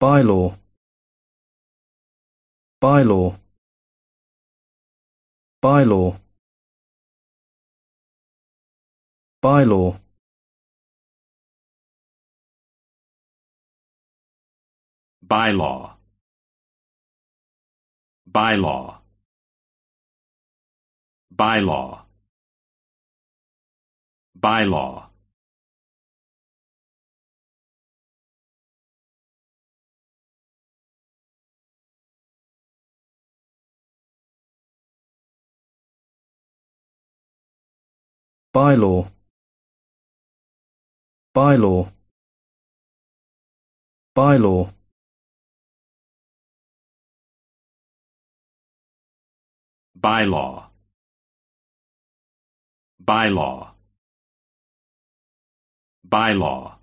bylaw bylaw bylaw bylaw bylaw bylaw bylaw bylaw bylaw bylaw bylaw bylaw bylaw bylaw